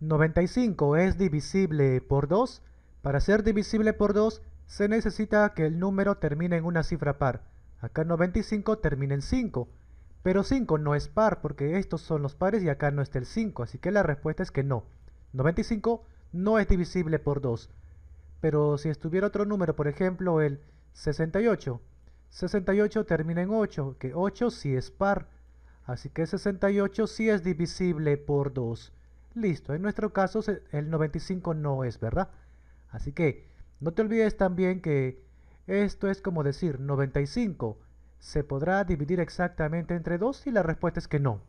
95 es divisible por 2. Para ser divisible por 2 se necesita que el número termine en una cifra par. Acá 95 termina en 5. Pero 5 no es par porque estos son los pares y acá no está el 5. Así que la respuesta es que no. 95 no es divisible por 2. Pero si estuviera otro número, por ejemplo el 68. 68 termina en 8, que 8 sí es par. Así que 68 sí es divisible por 2. Listo, en nuestro caso el 95 no es, ¿verdad? Así que no te olvides también que esto es como decir 95 se podrá dividir exactamente entre 2 y la respuesta es que no.